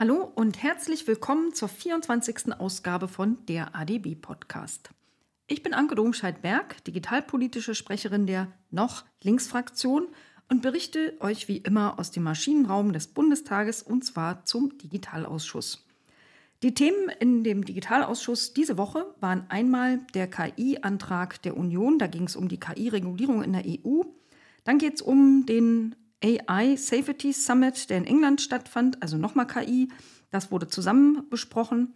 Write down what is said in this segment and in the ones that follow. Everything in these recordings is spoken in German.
Hallo und herzlich willkommen zur 24. Ausgabe von der ADB Podcast. Ich bin Anke Domscheit-Berg, digitalpolitische Sprecherin der noch Linksfraktion und berichte euch wie immer aus dem Maschinenraum des Bundestages und zwar zum Digitalausschuss. Die Themen in dem Digitalausschuss diese Woche waren einmal der KI-Antrag der Union, da ging es um die KI-Regulierung in der EU. Dann geht es um den AI Safety Summit, der in England stattfand, also nochmal KI. Das wurde zusammen besprochen.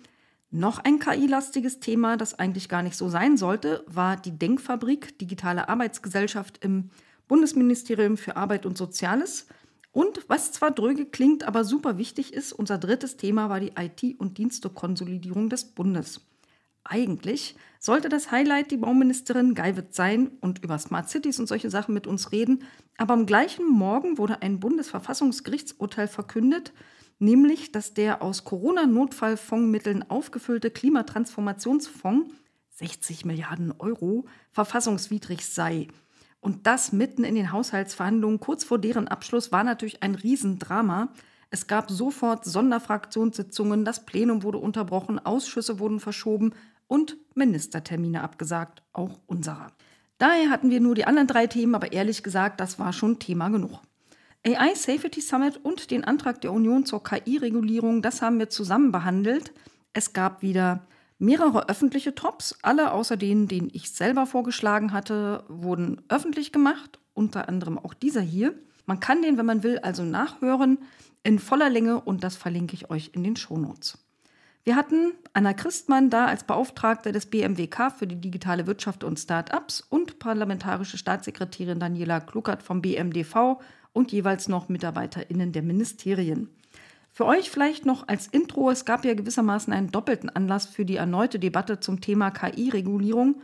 Noch ein KI-lastiges Thema, das eigentlich gar nicht so sein sollte, war die Denkfabrik, digitale Arbeitsgesellschaft im Bundesministerium für Arbeit und Soziales. Und was zwar dröge klingt, aber super wichtig ist, unser drittes Thema war die IT- und Dienstekonsolidierung des Bundes. Eigentlich sollte das Highlight die Bauministerin Geiwitz sein und über Smart Cities und solche Sachen mit uns reden. Aber am gleichen Morgen wurde ein Bundesverfassungsgerichtsurteil verkündet, nämlich dass der aus Corona-Notfallfondsmitteln aufgefüllte Klimatransformationsfonds 60 Milliarden Euro verfassungswidrig sei. Und das mitten in den Haushaltsverhandlungen, kurz vor deren Abschluss, war natürlich ein Riesendrama. Es gab sofort Sonderfraktionssitzungen, das Plenum wurde unterbrochen, Ausschüsse wurden verschoben, und Ministertermine abgesagt, auch unserer. Daher hatten wir nur die anderen drei Themen, aber ehrlich gesagt, das war schon Thema genug. AI Safety Summit und den Antrag der Union zur KI-Regulierung, das haben wir zusammen behandelt. Es gab wieder mehrere öffentliche Tops, alle außer denen, den ich selber vorgeschlagen hatte, wurden öffentlich gemacht, unter anderem auch dieser hier. Man kann den, wenn man will, also nachhören in voller Länge und das verlinke ich euch in den Shownotes. Wir hatten Anna Christmann da als Beauftragte des BMWK für die digitale Wirtschaft und Start-ups und parlamentarische Staatssekretärin Daniela Kluckert vom BMDV und jeweils noch MitarbeiterInnen der Ministerien. Für euch vielleicht noch als Intro, es gab ja gewissermaßen einen doppelten Anlass für die erneute Debatte zum Thema KI-Regulierung.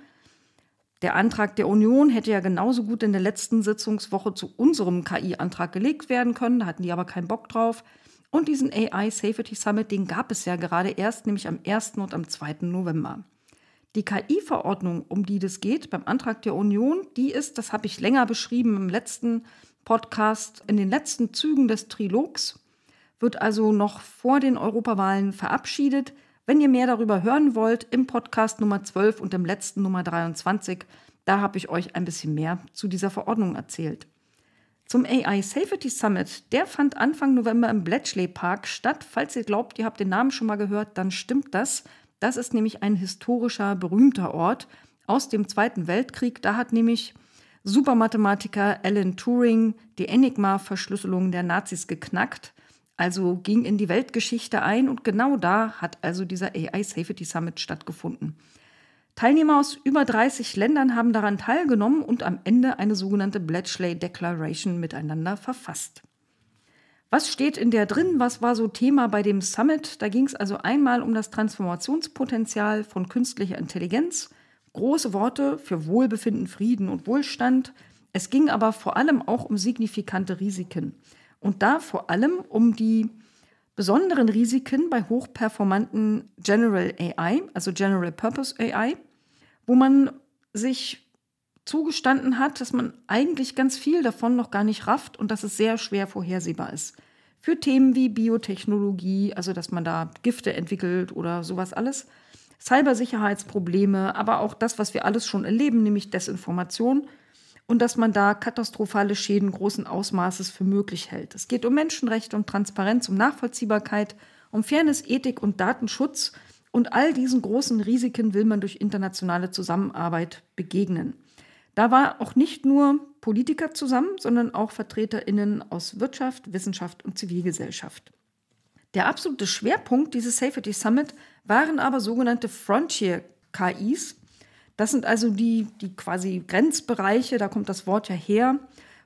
Der Antrag der Union hätte ja genauso gut in der letzten Sitzungswoche zu unserem KI-Antrag gelegt werden können, da hatten die aber keinen Bock drauf. Und diesen AI Safety Summit, den gab es ja gerade erst, nämlich am 1. und am 2. November. Die KI-Verordnung, um die das geht, beim Antrag der Union, die ist, das habe ich länger beschrieben im letzten Podcast, in den letzten Zügen des Trilogs, wird also noch vor den Europawahlen verabschiedet. Wenn ihr mehr darüber hören wollt, im Podcast Nummer 12 und im letzten Nummer 23, da habe ich euch ein bisschen mehr zu dieser Verordnung erzählt zum AI Safety Summit. Der fand Anfang November im Bletchley Park statt. Falls ihr glaubt, ihr habt den Namen schon mal gehört, dann stimmt das. Das ist nämlich ein historischer, berühmter Ort aus dem Zweiten Weltkrieg. Da hat nämlich Supermathematiker Alan Turing die Enigma-Verschlüsselung der Nazis geknackt, also ging in die Weltgeschichte ein und genau da hat also dieser AI Safety Summit stattgefunden. Teilnehmer aus über 30 Ländern haben daran teilgenommen und am Ende eine sogenannte Bletchley Declaration miteinander verfasst. Was steht in der drin? Was war so Thema bei dem Summit? Da ging es also einmal um das Transformationspotenzial von künstlicher Intelligenz. Große Worte für Wohlbefinden, Frieden und Wohlstand. Es ging aber vor allem auch um signifikante Risiken. Und da vor allem um die besonderen Risiken bei hochperformanten General AI, also General Purpose AI, wo man sich zugestanden hat, dass man eigentlich ganz viel davon noch gar nicht rafft und dass es sehr schwer vorhersehbar ist. Für Themen wie Biotechnologie, also dass man da Gifte entwickelt oder sowas alles, Cybersicherheitsprobleme, aber auch das, was wir alles schon erleben, nämlich Desinformation und dass man da katastrophale Schäden großen Ausmaßes für möglich hält. Es geht um Menschenrechte, um Transparenz, um Nachvollziehbarkeit, um Fairness, Ethik und Datenschutz und all diesen großen Risiken will man durch internationale Zusammenarbeit begegnen. Da war auch nicht nur Politiker zusammen, sondern auch Vertreterinnen aus Wirtschaft, Wissenschaft und Zivilgesellschaft. Der absolute Schwerpunkt dieses Safety Summit waren aber sogenannte Frontier KIs. Das sind also die, die quasi Grenzbereiche, da kommt das Wort ja her,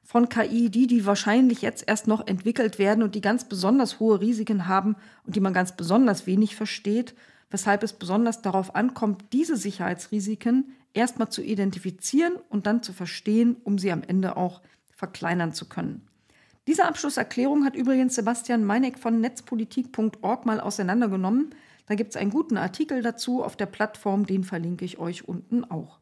von KI, die, die wahrscheinlich jetzt erst noch entwickelt werden und die ganz besonders hohe Risiken haben und die man ganz besonders wenig versteht weshalb es besonders darauf ankommt, diese Sicherheitsrisiken erstmal zu identifizieren und dann zu verstehen, um sie am Ende auch verkleinern zu können. Diese Abschlusserklärung hat übrigens Sebastian Meineck von netzpolitik.org mal auseinandergenommen. Da gibt es einen guten Artikel dazu auf der Plattform, den verlinke ich euch unten auch.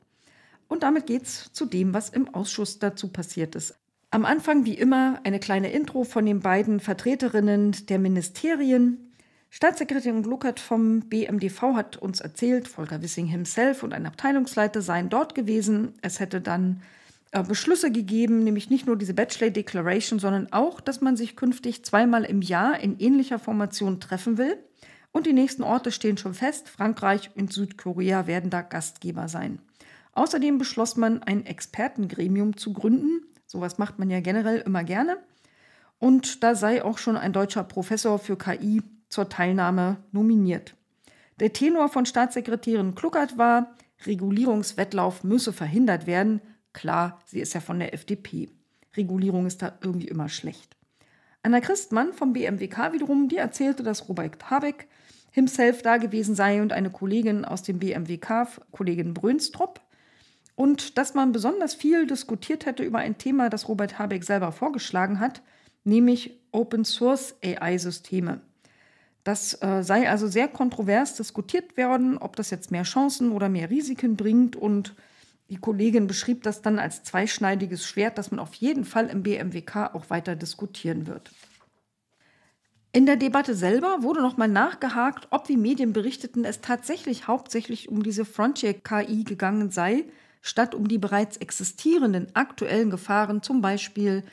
Und damit geht es zu dem, was im Ausschuss dazu passiert ist. Am Anfang wie immer eine kleine Intro von den beiden Vertreterinnen der Ministerien. Staatssekretärin Gluckert vom BMDV hat uns erzählt, Volker Wissing himself und ein Abteilungsleiter seien dort gewesen. Es hätte dann äh, Beschlüsse gegeben, nämlich nicht nur diese Bachelor Declaration, sondern auch, dass man sich künftig zweimal im Jahr in ähnlicher Formation treffen will. Und die nächsten Orte stehen schon fest. Frankreich und Südkorea werden da Gastgeber sein. Außerdem beschloss man, ein Expertengremium zu gründen. Sowas macht man ja generell immer gerne. Und da sei auch schon ein deutscher Professor für KI zur Teilnahme nominiert. Der Tenor von Staatssekretärin Kluckert war, Regulierungswettlauf müsse verhindert werden. Klar, sie ist ja von der FDP. Regulierung ist da irgendwie immer schlecht. Anna Christmann vom BMWK wiederum, die erzählte, dass Robert Habeck himself da gewesen sei und eine Kollegin aus dem BMWK, Kollegin Brönstrup, und dass man besonders viel diskutiert hätte über ein Thema, das Robert Habeck selber vorgeschlagen hat, nämlich Open Source AI-Systeme. Das äh, sei also sehr kontrovers diskutiert worden, ob das jetzt mehr Chancen oder mehr Risiken bringt. Und die Kollegin beschrieb das dann als zweischneidiges Schwert, das man auf jeden Fall im BMWK auch weiter diskutieren wird. In der Debatte selber wurde nochmal nachgehakt, ob, wie Medien berichteten, es tatsächlich hauptsächlich um diese Frontier-KI gegangen sei, statt um die bereits existierenden aktuellen Gefahren, zum Beispiel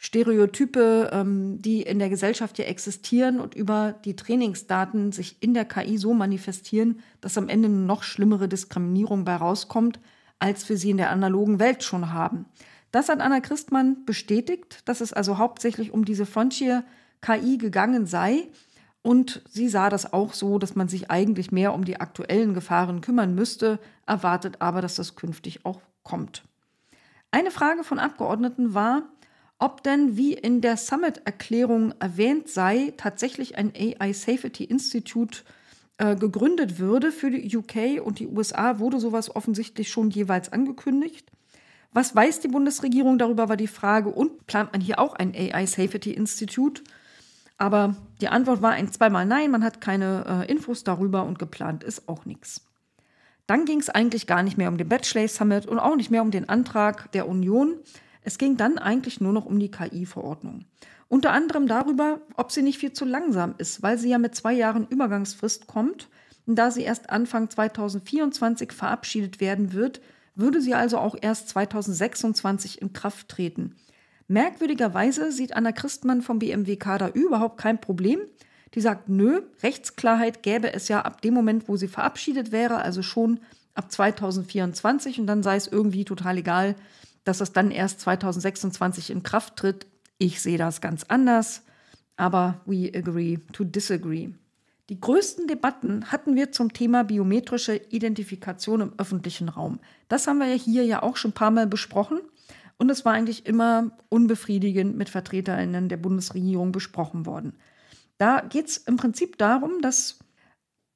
Stereotype, ähm, die in der Gesellschaft ja existieren und über die Trainingsdaten sich in der KI so manifestieren, dass am Ende noch schlimmere Diskriminierung bei rauskommt, als wir sie in der analogen Welt schon haben. Das hat Anna Christmann bestätigt, dass es also hauptsächlich um diese Frontier-KI gegangen sei. Und sie sah das auch so, dass man sich eigentlich mehr um die aktuellen Gefahren kümmern müsste, erwartet aber, dass das künftig auch kommt. Eine Frage von Abgeordneten war, ob denn, wie in der Summit-Erklärung erwähnt sei, tatsächlich ein AI Safety Institute äh, gegründet würde für die UK und die USA, wurde sowas offensichtlich schon jeweils angekündigt. Was weiß die Bundesregierung darüber, war die Frage. Und plant man hier auch ein AI Safety Institute? Aber die Antwort war ein zweimal Nein, man hat keine äh, Infos darüber und geplant ist auch nichts. Dann ging es eigentlich gar nicht mehr um den Bachelor Summit und auch nicht mehr um den Antrag der Union, es ging dann eigentlich nur noch um die KI-Verordnung. Unter anderem darüber, ob sie nicht viel zu langsam ist, weil sie ja mit zwei Jahren Übergangsfrist kommt. Und da sie erst Anfang 2024 verabschiedet werden wird, würde sie also auch erst 2026 in Kraft treten. Merkwürdigerweise sieht Anna Christmann vom BMWK da überhaupt kein Problem. Die sagt, nö, Rechtsklarheit gäbe es ja ab dem Moment, wo sie verabschiedet wäre, also schon ab 2024 und dann sei es irgendwie total egal, dass es dann erst 2026 in Kraft tritt. Ich sehe das ganz anders, aber we agree to disagree. Die größten Debatten hatten wir zum Thema biometrische Identifikation im öffentlichen Raum. Das haben wir ja hier ja auch schon ein paar Mal besprochen. Und es war eigentlich immer unbefriedigend mit VertreterInnen der Bundesregierung besprochen worden. Da geht es im Prinzip darum, dass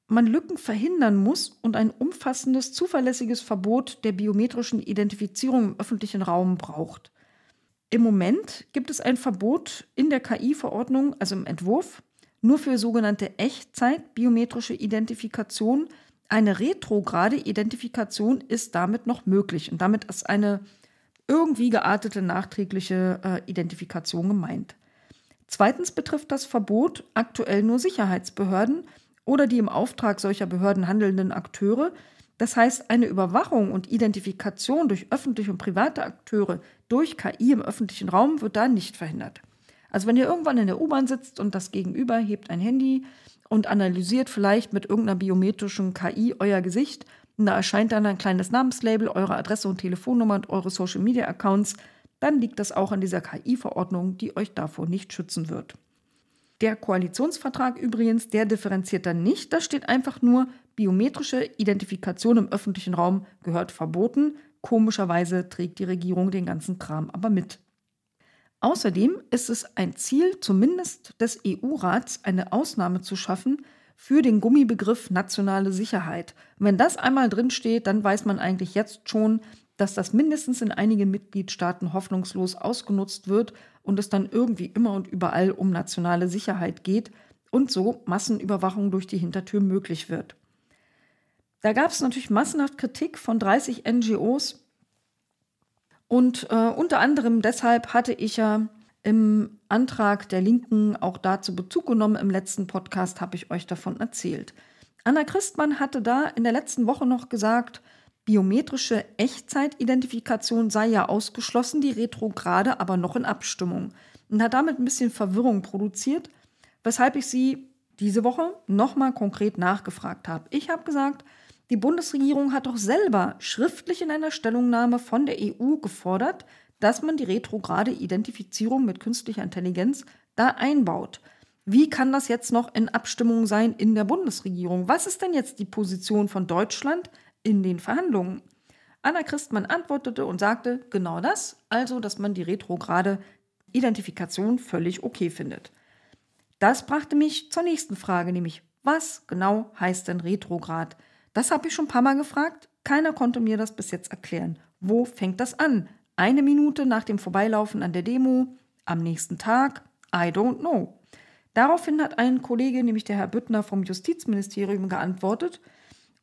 man Lücken verhindern muss und ein umfassendes, zuverlässiges Verbot der biometrischen Identifizierung im öffentlichen Raum braucht. Im Moment gibt es ein Verbot in der KI-Verordnung, also im Entwurf, nur für sogenannte Echtzeit-biometrische Identifikation. Eine retrograde Identifikation ist damit noch möglich und damit ist eine irgendwie geartete nachträgliche äh, Identifikation gemeint. Zweitens betrifft das Verbot aktuell nur Sicherheitsbehörden, oder die im Auftrag solcher Behörden handelnden Akteure. Das heißt, eine Überwachung und Identifikation durch öffentliche und private Akteure durch KI im öffentlichen Raum wird da nicht verhindert. Also wenn ihr irgendwann in der U-Bahn sitzt und das Gegenüber hebt ein Handy und analysiert vielleicht mit irgendeiner biometrischen KI euer Gesicht und da erscheint dann ein kleines Namenslabel, eure Adresse und Telefonnummer und eure Social-Media-Accounts, dann liegt das auch an dieser KI-Verordnung, die euch davor nicht schützen wird. Der Koalitionsvertrag übrigens, der differenziert dann nicht. Da steht einfach nur, biometrische Identifikation im öffentlichen Raum gehört verboten. Komischerweise trägt die Regierung den ganzen Kram aber mit. Außerdem ist es ein Ziel, zumindest des EU-Rats, eine Ausnahme zu schaffen für den Gummibegriff nationale Sicherheit. wenn das einmal drinsteht, dann weiß man eigentlich jetzt schon, dass das mindestens in einigen Mitgliedstaaten hoffnungslos ausgenutzt wird und es dann irgendwie immer und überall um nationale Sicherheit geht und so Massenüberwachung durch die Hintertür möglich wird. Da gab es natürlich massenhaft Kritik von 30 NGOs und äh, unter anderem deshalb hatte ich ja im Antrag der Linken auch dazu Bezug genommen. Im letzten Podcast habe ich euch davon erzählt. Anna Christmann hatte da in der letzten Woche noch gesagt, Biometrische Echtzeitidentifikation sei ja ausgeschlossen, die Retrograde aber noch in Abstimmung. Und hat damit ein bisschen Verwirrung produziert, weshalb ich sie diese Woche nochmal konkret nachgefragt habe. Ich habe gesagt, die Bundesregierung hat doch selber schriftlich in einer Stellungnahme von der EU gefordert, dass man die retrograde Identifizierung mit künstlicher Intelligenz da einbaut. Wie kann das jetzt noch in Abstimmung sein in der Bundesregierung? Was ist denn jetzt die Position von Deutschland in den Verhandlungen. Anna Christmann antwortete und sagte genau das, also dass man die retrograde Identifikation völlig okay findet. Das brachte mich zur nächsten Frage, nämlich was genau heißt denn retrograd? Das habe ich schon ein paar Mal gefragt, keiner konnte mir das bis jetzt erklären. Wo fängt das an? Eine Minute nach dem Vorbeilaufen an der Demo? Am nächsten Tag? I don't know. Daraufhin hat ein Kollege, nämlich der Herr Büttner vom Justizministerium, geantwortet,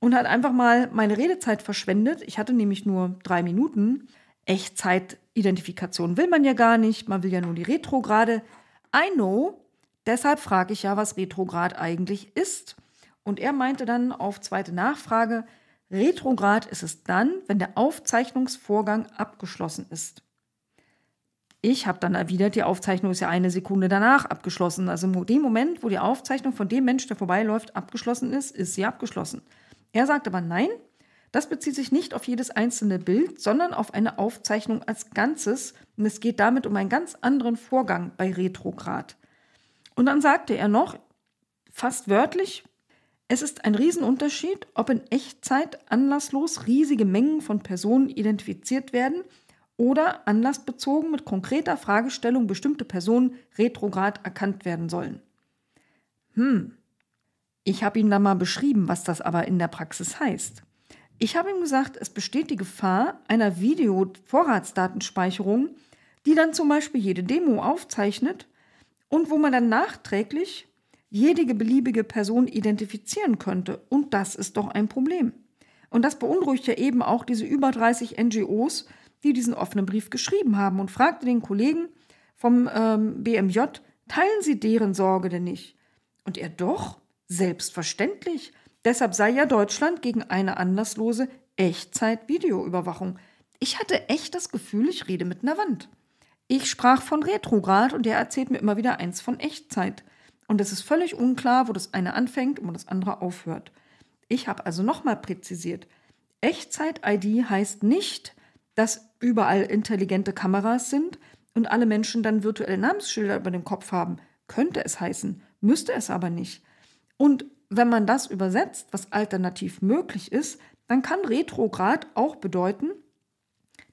und hat einfach mal meine Redezeit verschwendet. Ich hatte nämlich nur drei Minuten. Echtzeitidentifikation will man ja gar nicht, man will ja nur die Retrograde. I know, deshalb frage ich ja, was Retrograd eigentlich ist. Und er meinte dann auf zweite Nachfrage, Retrograd ist es dann, wenn der Aufzeichnungsvorgang abgeschlossen ist. Ich habe dann erwidert, die Aufzeichnung ist ja eine Sekunde danach abgeschlossen. Also in dem Moment, wo die Aufzeichnung von dem Mensch, der vorbeiläuft, abgeschlossen ist, ist sie abgeschlossen. Er sagt aber nein, das bezieht sich nicht auf jedes einzelne Bild, sondern auf eine Aufzeichnung als Ganzes und es geht damit um einen ganz anderen Vorgang bei Retrograd. Und dann sagte er noch, fast wörtlich, es ist ein Riesenunterschied, ob in Echtzeit anlasslos riesige Mengen von Personen identifiziert werden oder anlassbezogen mit konkreter Fragestellung bestimmte Personen retrograd erkannt werden sollen. Hm, ich habe ihm dann mal beschrieben, was das aber in der Praxis heißt. Ich habe ihm gesagt, es besteht die Gefahr einer Video-Vorratsdatenspeicherung, die dann zum Beispiel jede Demo aufzeichnet und wo man dann nachträglich jede beliebige Person identifizieren könnte. Und das ist doch ein Problem. Und das beunruhigt ja eben auch diese über 30 NGOs, die diesen offenen Brief geschrieben haben und fragte den Kollegen vom ähm, BMJ, teilen Sie deren Sorge denn nicht? Und er doch, Selbstverständlich. Deshalb sei ja Deutschland gegen eine anlasslose Echtzeit-Videoüberwachung. Ich hatte echt das Gefühl, ich rede mit einer Wand. Ich sprach von Retrograd und der erzählt mir immer wieder eins von Echtzeit. Und es ist völlig unklar, wo das eine anfängt und wo das andere aufhört. Ich habe also nochmal präzisiert. Echtzeit-ID heißt nicht, dass überall intelligente Kameras sind und alle Menschen dann virtuelle Namensschilder über dem Kopf haben. Könnte es heißen, müsste es aber nicht. Und wenn man das übersetzt, was alternativ möglich ist, dann kann retrograd auch bedeuten,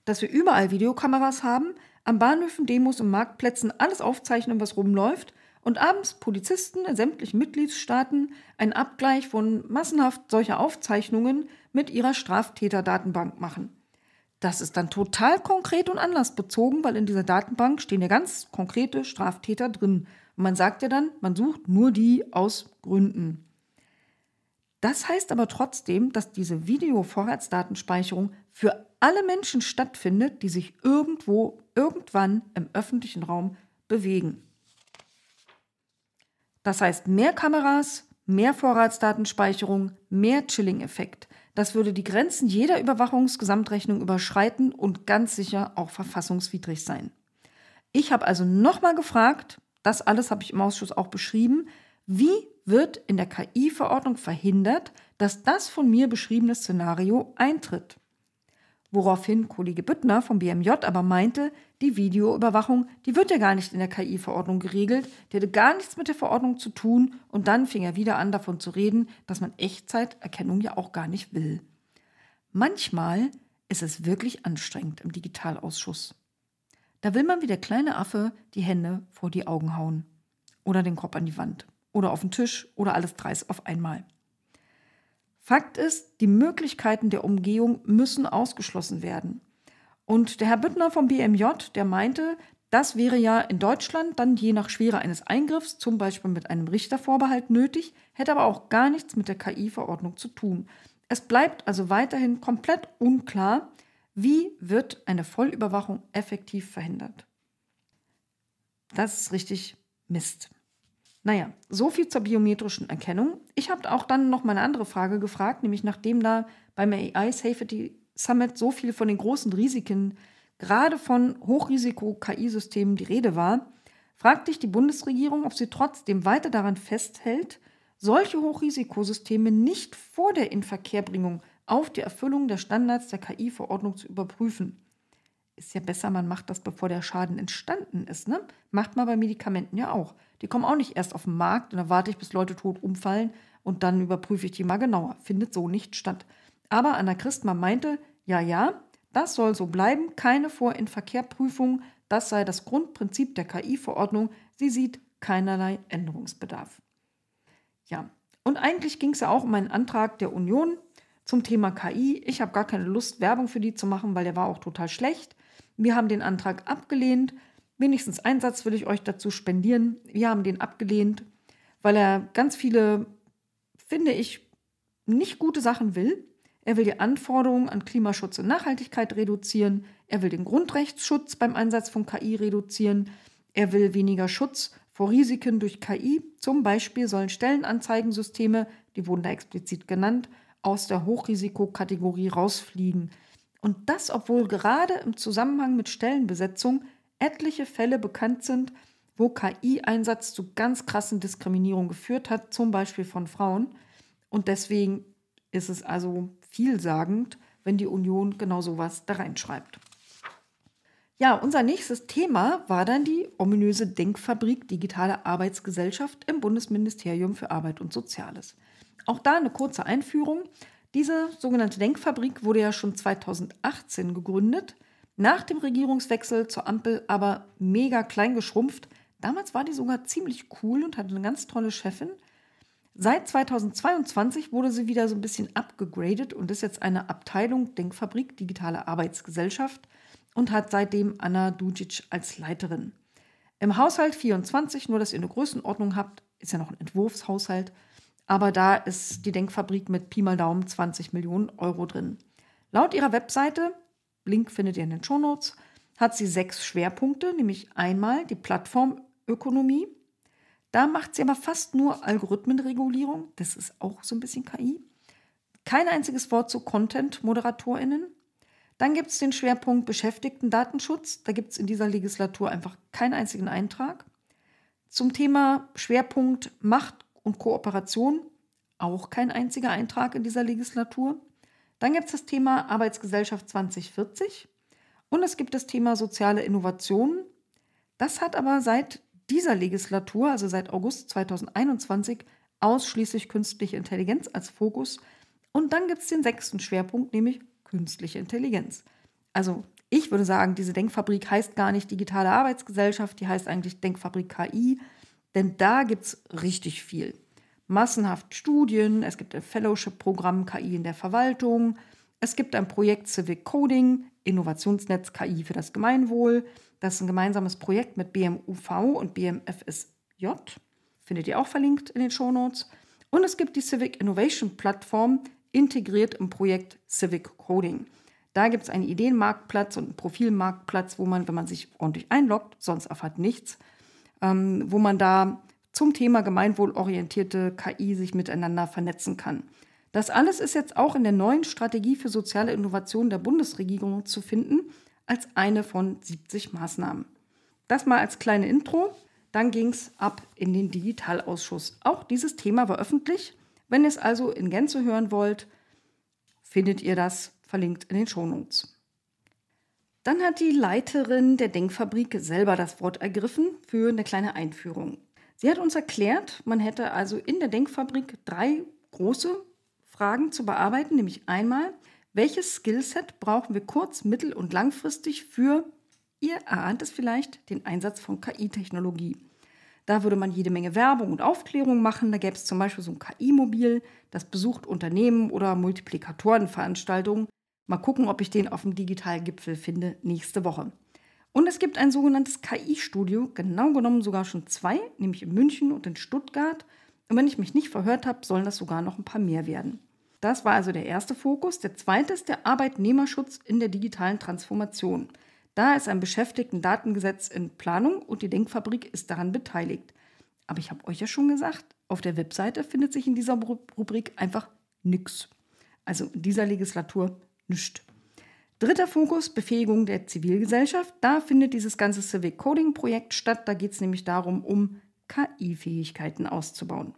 dass wir überall Videokameras haben, an Bahnhöfen, Demos und Marktplätzen alles aufzeichnen, was rumläuft und abends Polizisten in sämtlichen Mitgliedstaaten einen Abgleich von massenhaft solcher Aufzeichnungen mit ihrer Straftäterdatenbank machen. Das ist dann total konkret und anlassbezogen, weil in dieser Datenbank stehen ja ganz konkrete Straftäter drin und man sagt ja dann, man sucht nur die aus Gründen. Das heißt aber trotzdem, dass diese Videovorratsdatenspeicherung für alle Menschen stattfindet, die sich irgendwo, irgendwann im öffentlichen Raum bewegen. Das heißt, mehr Kameras, mehr Vorratsdatenspeicherung, mehr Chilling-Effekt. Das würde die Grenzen jeder Überwachungsgesamtrechnung überschreiten und ganz sicher auch verfassungswidrig sein. Ich habe also nochmal gefragt, das alles habe ich im Ausschuss auch beschrieben. Wie wird in der KI-Verordnung verhindert, dass das von mir beschriebene Szenario eintritt? Woraufhin Kollege Büttner vom BMJ aber meinte, die Videoüberwachung, die wird ja gar nicht in der KI-Verordnung geregelt, die hätte gar nichts mit der Verordnung zu tun und dann fing er wieder an davon zu reden, dass man Echtzeiterkennung ja auch gar nicht will. Manchmal ist es wirklich anstrengend im Digitalausschuss. Da will man wie der kleine Affe die Hände vor die Augen hauen oder den Kopf an die Wand oder auf den Tisch oder alles dreis auf einmal. Fakt ist, die Möglichkeiten der Umgehung müssen ausgeschlossen werden. Und der Herr Büttner vom BMJ, der meinte, das wäre ja in Deutschland dann je nach Schwere eines Eingriffs, zum Beispiel mit einem Richtervorbehalt, nötig, hätte aber auch gar nichts mit der KI-Verordnung zu tun. Es bleibt also weiterhin komplett unklar, wie wird eine Vollüberwachung effektiv verhindert? Das ist richtig Mist. Naja, so viel zur biometrischen Erkennung. Ich habe auch dann noch mal eine andere Frage gefragt, nämlich nachdem da beim AI Safety Summit so viel von den großen Risiken, gerade von Hochrisiko-KI-Systemen die Rede war, fragte ich die Bundesregierung, ob sie trotzdem weiter daran festhält, solche Hochrisikosysteme nicht vor der Inverkehrbringung auf die Erfüllung der Standards der KI-Verordnung zu überprüfen. Ist ja besser, man macht das, bevor der Schaden entstanden ist. Ne? Macht man bei Medikamenten ja auch. Die kommen auch nicht erst auf den Markt und dann warte ich, bis Leute tot umfallen und dann überprüfe ich die mal genauer. Findet so nicht statt. Aber Anna Christmann meinte, ja, ja, das soll so bleiben, keine vor in verkehr Vorinverkehrprüfung, das sei das Grundprinzip der KI-Verordnung. Sie sieht keinerlei Änderungsbedarf. Ja, und eigentlich ging es ja auch um einen Antrag der Union zum Thema KI. Ich habe gar keine Lust, Werbung für die zu machen, weil der war auch total schlecht. Wir haben den Antrag abgelehnt. Wenigstens einen Satz will ich euch dazu spendieren. Wir haben den abgelehnt, weil er ganz viele, finde ich, nicht gute Sachen will. Er will die Anforderungen an Klimaschutz und Nachhaltigkeit reduzieren. Er will den Grundrechtsschutz beim Einsatz von KI reduzieren. Er will weniger Schutz vor Risiken durch KI. Zum Beispiel sollen Stellenanzeigensysteme, die wurden da explizit genannt, aus der Hochrisikokategorie rausfliegen. Und das, obwohl gerade im Zusammenhang mit Stellenbesetzung etliche Fälle bekannt sind, wo KI-Einsatz zu ganz krassen Diskriminierungen geführt hat, zum Beispiel von Frauen. Und deswegen ist es also vielsagend, wenn die Union genau sowas da reinschreibt. Ja, unser nächstes Thema war dann die ominöse Denkfabrik Digitale Arbeitsgesellschaft im Bundesministerium für Arbeit und Soziales. Auch da eine kurze Einführung. Diese sogenannte Denkfabrik wurde ja schon 2018 gegründet, nach dem Regierungswechsel zur Ampel aber mega klein geschrumpft. Damals war die sogar ziemlich cool und hatte eine ganz tolle Chefin. Seit 2022 wurde sie wieder so ein bisschen abgegradet und ist jetzt eine Abteilung Denkfabrik Digitale Arbeitsgesellschaft und hat seitdem Anna Dujic als Leiterin. Im Haushalt 24, nur dass ihr eine Größenordnung habt, ist ja noch ein Entwurfshaushalt, aber da ist die Denkfabrik mit Pi mal Daumen 20 Millionen Euro drin. Laut ihrer Webseite, Link findet ihr in den Shownotes, hat sie sechs Schwerpunkte, nämlich einmal die Plattformökonomie. Da macht sie aber fast nur Algorithmenregulierung, das ist auch so ein bisschen KI. Kein einziges Wort zu Content-ModeratorInnen. Dann gibt es den Schwerpunkt Beschäftigten-Datenschutz. Da gibt es in dieser Legislatur einfach keinen einzigen Eintrag. Zum Thema Schwerpunkt Macht und Kooperation, auch kein einziger Eintrag in dieser Legislatur. Dann gibt es das Thema Arbeitsgesellschaft 2040 und es gibt das Thema soziale Innovationen. Das hat aber seit dieser Legislatur, also seit August 2021, ausschließlich künstliche Intelligenz als Fokus. Und dann gibt es den sechsten Schwerpunkt, nämlich künstliche Intelligenz. Also ich würde sagen, diese Denkfabrik heißt gar nicht digitale Arbeitsgesellschaft, die heißt eigentlich Denkfabrik KI. Denn da gibt es richtig viel. Massenhaft Studien, es gibt ein Fellowship-Programm KI in der Verwaltung, es gibt ein Projekt Civic Coding, Innovationsnetz KI für das Gemeinwohl. Das ist ein gemeinsames Projekt mit BMUV und BMFSJ. Findet ihr auch verlinkt in den Show Notes. Und es gibt die Civic Innovation Plattform, integriert im Projekt Civic Coding. Da gibt es einen Ideenmarktplatz und einen Profilmarktplatz, wo man, wenn man sich ordentlich einloggt, sonst erfahrt nichts, ähm, wo man da zum Thema gemeinwohlorientierte KI sich miteinander vernetzen kann. Das alles ist jetzt auch in der neuen Strategie für soziale Innovation der Bundesregierung zu finden, als eine von 70 Maßnahmen. Das mal als kleine Intro. Dann ging es ab in den Digitalausschuss. Auch dieses Thema war öffentlich. Wenn ihr es also in Gänze hören wollt, findet ihr das verlinkt in den Shownotes. Dann hat die Leiterin der Denkfabrik selber das Wort ergriffen für eine kleine Einführung. Sie hat uns erklärt, man hätte also in der Denkfabrik drei große Fragen zu bearbeiten, nämlich einmal, welches Skillset brauchen wir kurz-, mittel- und langfristig für, ihr ahnt es vielleicht, den Einsatz von KI-Technologie. Da würde man jede Menge Werbung und Aufklärung machen. Da gäbe es zum Beispiel so ein KI-Mobil, das besucht Unternehmen oder Multiplikatorenveranstaltungen Mal gucken, ob ich den auf dem Digitalgipfel finde nächste Woche. Und es gibt ein sogenanntes KI-Studio, genau genommen sogar schon zwei, nämlich in München und in Stuttgart. Und wenn ich mich nicht verhört habe, sollen das sogar noch ein paar mehr werden. Das war also der erste Fokus. Der zweite ist der Arbeitnehmerschutz in der digitalen Transformation. Da ist ein Beschäftigten-Datengesetz in Planung und die Denkfabrik ist daran beteiligt. Aber ich habe euch ja schon gesagt, auf der Webseite findet sich in dieser Rubrik einfach nichts. Also in dieser Legislatur nicht. Dritter Fokus, Befähigung der Zivilgesellschaft. Da findet dieses ganze Civic Coding Projekt statt. Da geht es nämlich darum, um KI-Fähigkeiten auszubauen.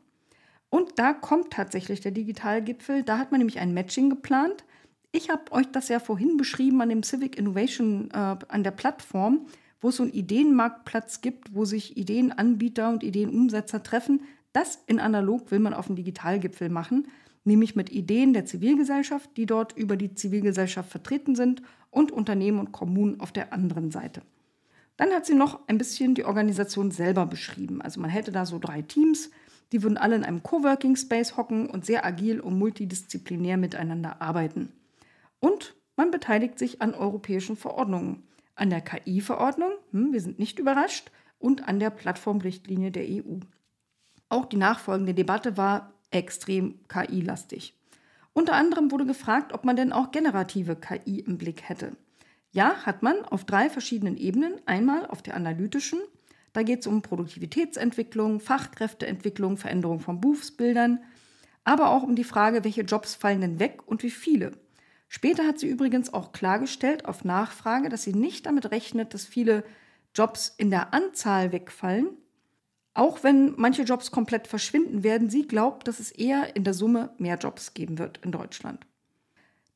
Und da kommt tatsächlich der Digitalgipfel. Da hat man nämlich ein Matching geplant. Ich habe euch das ja vorhin beschrieben an dem Civic Innovation, äh, an der Plattform, wo es so einen Ideenmarktplatz gibt, wo sich Ideenanbieter und Ideenumsetzer treffen. Das in analog will man auf dem Digitalgipfel machen nämlich mit Ideen der Zivilgesellschaft, die dort über die Zivilgesellschaft vertreten sind, und Unternehmen und Kommunen auf der anderen Seite. Dann hat sie noch ein bisschen die Organisation selber beschrieben. Also man hätte da so drei Teams, die würden alle in einem Coworking Space hocken und sehr agil und multidisziplinär miteinander arbeiten. Und man beteiligt sich an europäischen Verordnungen, an der KI-Verordnung, hm, wir sind nicht überrascht, und an der Plattformrichtlinie der EU. Auch die nachfolgende Debatte war extrem KI-lastig. Unter anderem wurde gefragt, ob man denn auch generative KI im Blick hätte. Ja, hat man auf drei verschiedenen Ebenen. Einmal auf der analytischen, da geht es um Produktivitätsentwicklung, Fachkräfteentwicklung, Veränderung von Berufsbildern, aber auch um die Frage, welche Jobs fallen denn weg und wie viele. Später hat sie übrigens auch klargestellt auf Nachfrage, dass sie nicht damit rechnet, dass viele Jobs in der Anzahl wegfallen, auch wenn manche Jobs komplett verschwinden werden, sie glaubt, dass es eher in der Summe mehr Jobs geben wird in Deutschland.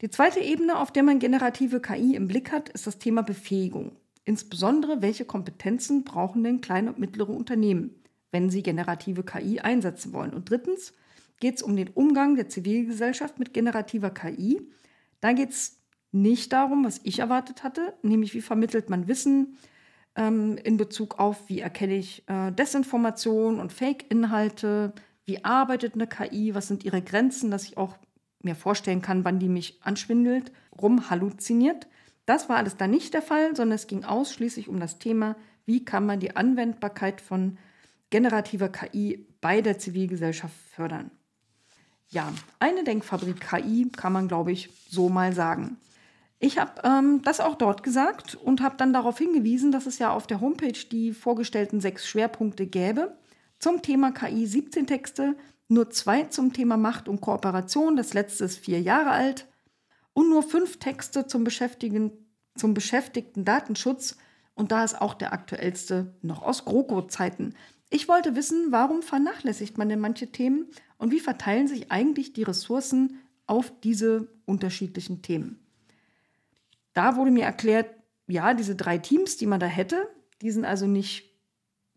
Die zweite Ebene, auf der man generative KI im Blick hat, ist das Thema Befähigung. Insbesondere, welche Kompetenzen brauchen denn kleine und mittlere Unternehmen, wenn sie generative KI einsetzen wollen? Und drittens geht es um den Umgang der Zivilgesellschaft mit generativer KI. Da geht es nicht darum, was ich erwartet hatte, nämlich wie vermittelt man Wissen, ähm, in Bezug auf, wie erkenne ich äh, Desinformation und Fake-Inhalte, wie arbeitet eine KI, was sind ihre Grenzen, dass ich auch mir vorstellen kann, wann die mich anschwindelt, rumhalluziniert. Das war alles da nicht der Fall, sondern es ging ausschließlich um das Thema, wie kann man die Anwendbarkeit von generativer KI bei der Zivilgesellschaft fördern. Ja, eine Denkfabrik KI kann man, glaube ich, so mal sagen. Ich habe ähm, das auch dort gesagt und habe dann darauf hingewiesen, dass es ja auf der Homepage die vorgestellten sechs Schwerpunkte gäbe. Zum Thema KI 17 Texte, nur zwei zum Thema Macht und Kooperation, das letzte ist vier Jahre alt, und nur fünf Texte zum, Beschäftigen, zum beschäftigten Datenschutz. Und da ist auch der aktuellste noch aus GroKo-Zeiten. Ich wollte wissen, warum vernachlässigt man denn manche Themen und wie verteilen sich eigentlich die Ressourcen auf diese unterschiedlichen Themen? Da wurde mir erklärt, ja, diese drei Teams, die man da hätte, die sind also nicht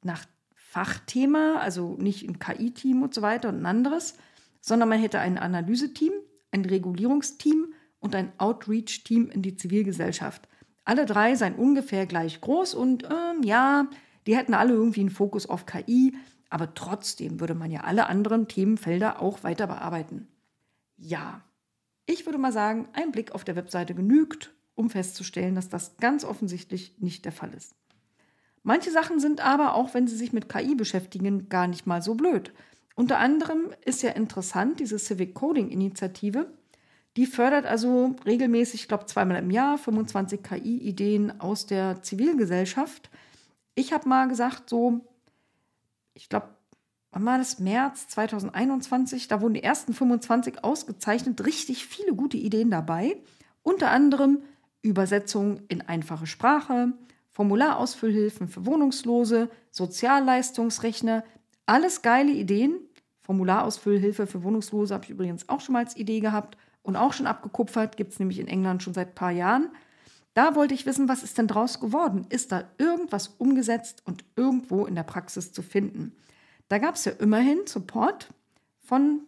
nach Fachthema, also nicht ein KI-Team und so weiter und ein anderes, sondern man hätte ein Analyseteam, ein Regulierungsteam und ein Outreach-Team in die Zivilgesellschaft. Alle drei seien ungefähr gleich groß und ähm, ja, die hätten alle irgendwie einen Fokus auf KI, aber trotzdem würde man ja alle anderen Themenfelder auch weiter bearbeiten. Ja, ich würde mal sagen, ein Blick auf der Webseite genügt um festzustellen, dass das ganz offensichtlich nicht der Fall ist. Manche Sachen sind aber, auch wenn sie sich mit KI beschäftigen, gar nicht mal so blöd. Unter anderem ist ja interessant diese Civic Coding Initiative. Die fördert also regelmäßig, ich glaube zweimal im Jahr, 25 KI-Ideen aus der Zivilgesellschaft. Ich habe mal gesagt, so, ich glaube, wann war das? März 2021, da wurden die ersten 25 ausgezeichnet, richtig viele gute Ideen dabei. Unter anderem Übersetzung in einfache Sprache, Formularausfüllhilfen für Wohnungslose, Sozialleistungsrechner, alles geile Ideen. Formularausfüllhilfe für Wohnungslose habe ich übrigens auch schon mal als Idee gehabt und auch schon abgekupfert, gibt es nämlich in England schon seit ein paar Jahren. Da wollte ich wissen, was ist denn draus geworden? Ist da irgendwas umgesetzt und irgendwo in der Praxis zu finden? Da gab es ja immerhin Support von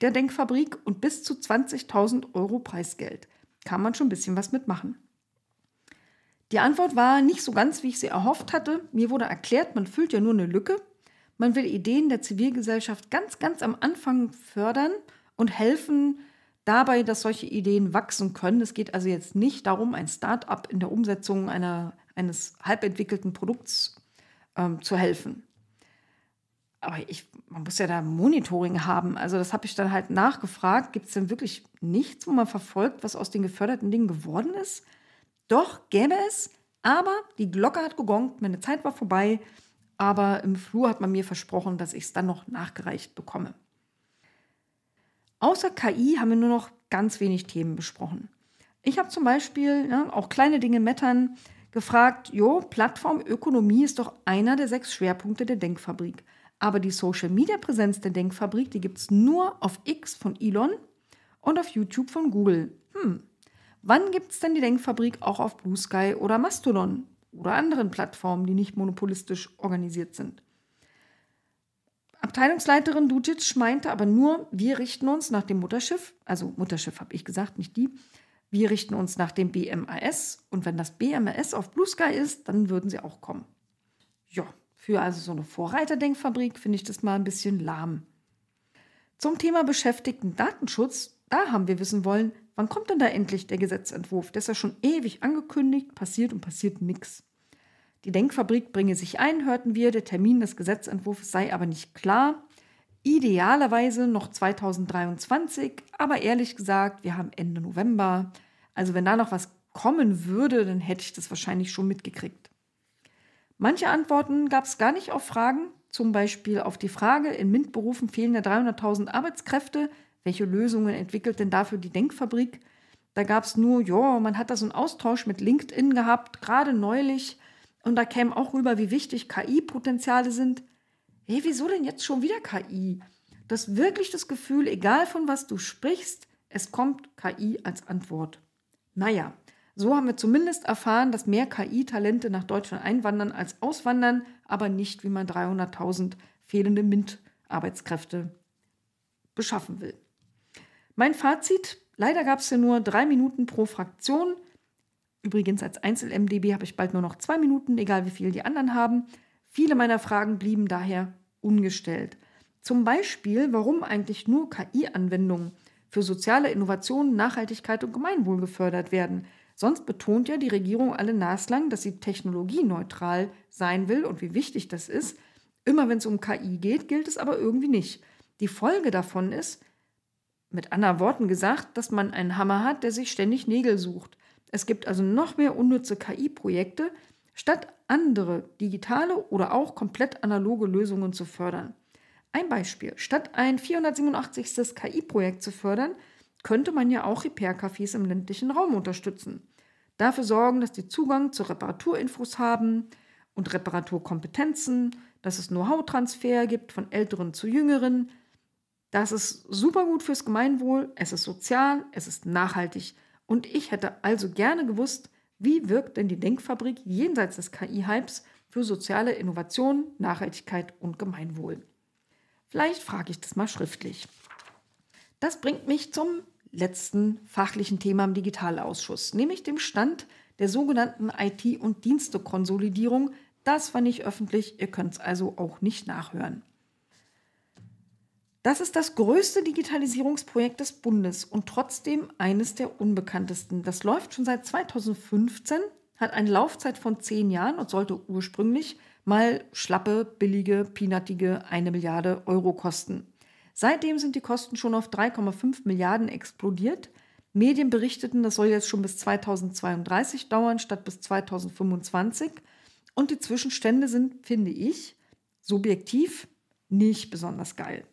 der Denkfabrik und bis zu 20.000 Euro Preisgeld kann man schon ein bisschen was mitmachen. Die Antwort war nicht so ganz, wie ich sie erhofft hatte. Mir wurde erklärt, man füllt ja nur eine Lücke. Man will Ideen der Zivilgesellschaft ganz, ganz am Anfang fördern und helfen dabei, dass solche Ideen wachsen können. Es geht also jetzt nicht darum, ein Start-up in der Umsetzung einer, eines halbentwickelten Produkts ähm, zu helfen aber ich, man muss ja da Monitoring haben. Also das habe ich dann halt nachgefragt. Gibt es denn wirklich nichts, wo man verfolgt, was aus den geförderten Dingen geworden ist? Doch, gäbe es. Aber die Glocke hat gegongt, meine Zeit war vorbei. Aber im Flur hat man mir versprochen, dass ich es dann noch nachgereicht bekomme. Außer KI haben wir nur noch ganz wenig Themen besprochen. Ich habe zum Beispiel ja, ne, auch kleine Dinge mettern gefragt, jo, Plattformökonomie ist doch einer der sechs Schwerpunkte der Denkfabrik. Aber die Social-Media-Präsenz der Denkfabrik, die gibt es nur auf X von Elon und auf YouTube von Google. Hm, wann gibt es denn die Denkfabrik auch auf Blue Sky oder Mastodon oder anderen Plattformen, die nicht monopolistisch organisiert sind? Abteilungsleiterin Dutic meinte aber nur, wir richten uns nach dem Mutterschiff, also Mutterschiff habe ich gesagt, nicht die, wir richten uns nach dem BMAS und wenn das BMAS auf Blue Sky ist, dann würden sie auch kommen. Ja, für also so eine Vorreiterdenkfabrik finde ich das mal ein bisschen lahm. Zum Thema beschäftigten Datenschutz, da haben wir wissen wollen, wann kommt denn da endlich der Gesetzentwurf? Der ist ja schon ewig angekündigt, passiert und passiert nichts. Die Denkfabrik bringe sich ein, hörten wir, der Termin des Gesetzentwurfs sei aber nicht klar. Idealerweise noch 2023, aber ehrlich gesagt, wir haben Ende November. Also wenn da noch was kommen würde, dann hätte ich das wahrscheinlich schon mitgekriegt. Manche Antworten gab es gar nicht auf Fragen, zum Beispiel auf die Frage, in MINT-Berufen fehlen ja 300.000 Arbeitskräfte, welche Lösungen entwickelt denn dafür die Denkfabrik? Da gab es nur, ja, man hat da so einen Austausch mit LinkedIn gehabt, gerade neulich. Und da käme auch rüber, wie wichtig KI-Potenziale sind. Hey, wieso denn jetzt schon wieder KI? Das wirklich das Gefühl, egal von was du sprichst, es kommt KI als Antwort. Naja, so haben wir zumindest erfahren, dass mehr KI-Talente nach Deutschland einwandern als auswandern, aber nicht, wie man 300.000 fehlende MINT-Arbeitskräfte beschaffen will. Mein Fazit, leider gab es hier nur drei Minuten pro Fraktion. Übrigens als Einzel-MDB habe ich bald nur noch zwei Minuten, egal wie viel die anderen haben. Viele meiner Fragen blieben daher ungestellt. Zum Beispiel, warum eigentlich nur KI-Anwendungen für soziale Innovationen, Nachhaltigkeit und Gemeinwohl gefördert werden – Sonst betont ja die Regierung alle naslang, dass sie technologieneutral sein will und wie wichtig das ist. Immer wenn es um KI geht, gilt es aber irgendwie nicht. Die Folge davon ist, mit anderen Worten gesagt, dass man einen Hammer hat, der sich ständig Nägel sucht. Es gibt also noch mehr unnütze KI-Projekte, statt andere digitale oder auch komplett analoge Lösungen zu fördern. Ein Beispiel. Statt ein 487. KI-Projekt zu fördern, könnte man ja auch Repair-Cafés im ländlichen Raum unterstützen dafür sorgen, dass die Zugang zu Reparaturinfos haben und Reparaturkompetenzen, dass es Know-how-Transfer gibt von Älteren zu Jüngeren. Das ist super gut fürs Gemeinwohl, es ist sozial, es ist nachhaltig. Und ich hätte also gerne gewusst, wie wirkt denn die Denkfabrik jenseits des KI-Hypes für soziale Innovation, Nachhaltigkeit und Gemeinwohl? Vielleicht frage ich das mal schriftlich. Das bringt mich zum letzten fachlichen Thema im Digitalausschuss, nämlich dem Stand der sogenannten IT- und Dienstekonsolidierung. Das war nicht öffentlich, ihr könnt es also auch nicht nachhören. Das ist das größte Digitalisierungsprojekt des Bundes und trotzdem eines der unbekanntesten. Das läuft schon seit 2015, hat eine Laufzeit von zehn Jahren und sollte ursprünglich mal schlappe, billige, peanutige eine Milliarde Euro kosten. Seitdem sind die Kosten schon auf 3,5 Milliarden explodiert. Medien berichteten, das soll jetzt schon bis 2032 dauern statt bis 2025. Und die Zwischenstände sind, finde ich, subjektiv nicht besonders geil.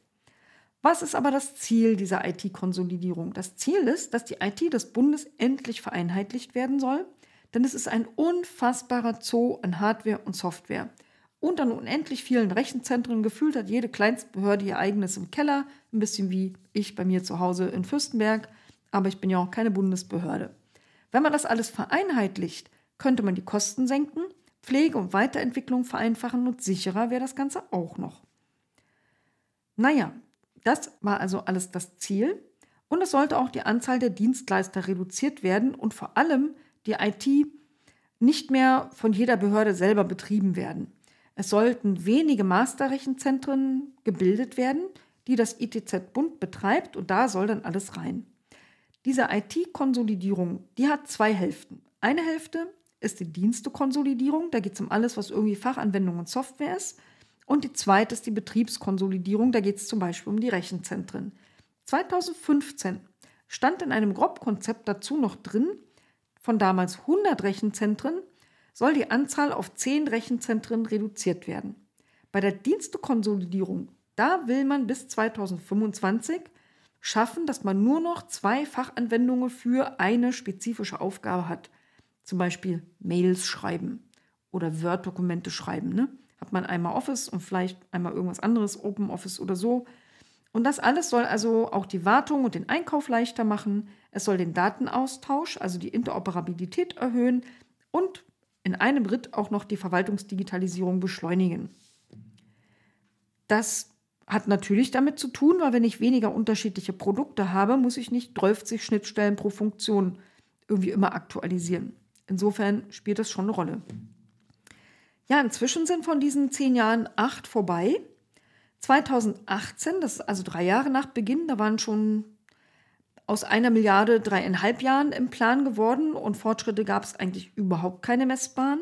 Was ist aber das Ziel dieser IT-Konsolidierung? Das Ziel ist, dass die IT des Bundes endlich vereinheitlicht werden soll, denn es ist ein unfassbarer Zoo an Hardware und Software und an unendlich vielen Rechenzentren. Gefühlt hat jede Kleinstbehörde ihr eigenes im Keller, ein bisschen wie ich bei mir zu Hause in Fürstenberg, aber ich bin ja auch keine Bundesbehörde. Wenn man das alles vereinheitlicht, könnte man die Kosten senken, Pflege und Weiterentwicklung vereinfachen und sicherer wäre das Ganze auch noch. Naja, das war also alles das Ziel und es sollte auch die Anzahl der Dienstleister reduziert werden und vor allem die IT nicht mehr von jeder Behörde selber betrieben werden. Es sollten wenige Masterrechenzentren gebildet werden, die das ITZ-Bund betreibt und da soll dann alles rein. Diese IT-Konsolidierung, die hat zwei Hälften. Eine Hälfte ist die Dienstekonsolidierung, da geht es um alles, was irgendwie Fachanwendung und Software ist. Und die zweite ist die Betriebskonsolidierung, da geht es zum Beispiel um die Rechenzentren. 2015 stand in einem Grobkonzept dazu noch drin, von damals 100 Rechenzentren soll die Anzahl auf zehn Rechenzentren reduziert werden. Bei der Dienstekonsolidierung, da will man bis 2025 schaffen, dass man nur noch zwei Fachanwendungen für eine spezifische Aufgabe hat. Zum Beispiel Mails schreiben oder Word-Dokumente schreiben. Ne? Hat man einmal Office und vielleicht einmal irgendwas anderes, Open Office oder so. Und das alles soll also auch die Wartung und den Einkauf leichter machen. Es soll den Datenaustausch, also die Interoperabilität erhöhen und in einem Ritt auch noch die Verwaltungsdigitalisierung beschleunigen. Das hat natürlich damit zu tun, weil wenn ich weniger unterschiedliche Produkte habe, muss ich nicht 30 Schnittstellen pro Funktion irgendwie immer aktualisieren. Insofern spielt das schon eine Rolle. Ja, inzwischen sind von diesen zehn Jahren acht vorbei. 2018, das ist also drei Jahre nach Beginn, da waren schon aus einer Milliarde dreieinhalb Jahren im Plan geworden und Fortschritte gab es eigentlich überhaupt keine messbaren.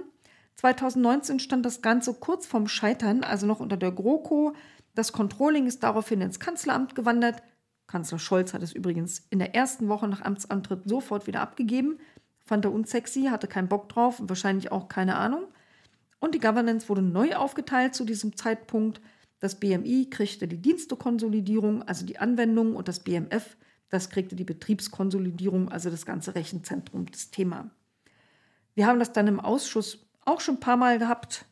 2019 stand das Ganze kurz vorm Scheitern, also noch unter der GroKo. Das Controlling ist daraufhin ins Kanzleramt gewandert. Kanzler Scholz hat es übrigens in der ersten Woche nach Amtsantritt sofort wieder abgegeben. Fand er unsexy, hatte keinen Bock drauf, und wahrscheinlich auch keine Ahnung. Und die Governance wurde neu aufgeteilt zu diesem Zeitpunkt. Das BMI kriegte die Dienstekonsolidierung, also die Anwendung, und das BMF das kriegte die Betriebskonsolidierung, also das ganze Rechenzentrum, das Thema. Wir haben das dann im Ausschuss auch schon ein paar Mal gehabt.